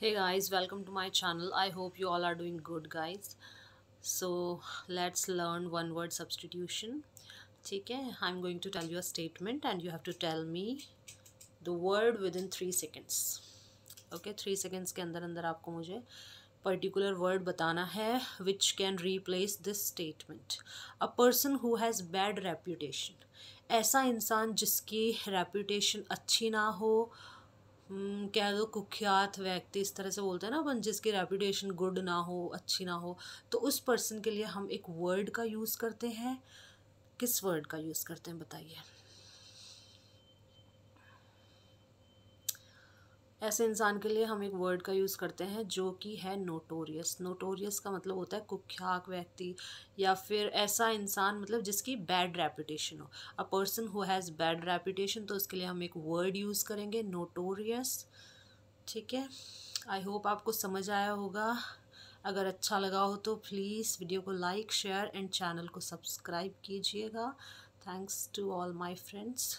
hey guys welcome to my channel i hope you all are doing good guys so let's learn one word substitution okay i'm going to tell you a statement and you have to tell me the word within three seconds okay three seconds के अंदर अंदर आपको मुझे particular word बताना है which can replace this statement a person who has bad reputation ऐसा इंसान जिसकी reputation अच्छी ना हो हम्म, कह दो कुख्यात व्यक्ति इस तरह से बोलते हैं ना अपन जिसकी रेपुटेशन गुड ना हो अच्छी ना हो तो उस पर्सन के लिए हम एक वर्ड का यूज़ करते हैं किस वर्ड का यूज़ करते हैं बताइए ऐसे इंसान के लिए हम एक वर्ड का यूज़ करते हैं जो कि है नोटोरियस नोटोरियस का मतलब होता है कुख्यात व्यक्ति या फिर ऐसा इंसान मतलब जिसकी बैड रेपुटेशन हो a person who has bad reputation तो उसके लिए हम एक वर्ड यूज़ करेंगे नोटोरियस ठीक है आई होप आपको समझ आया होगा अगर अच्छा लगा हो तो प्लीज़ वीडियो को लाइक शेयर एंड चैनल को सब्सक्राइब कीजिएगा thanks to all my friends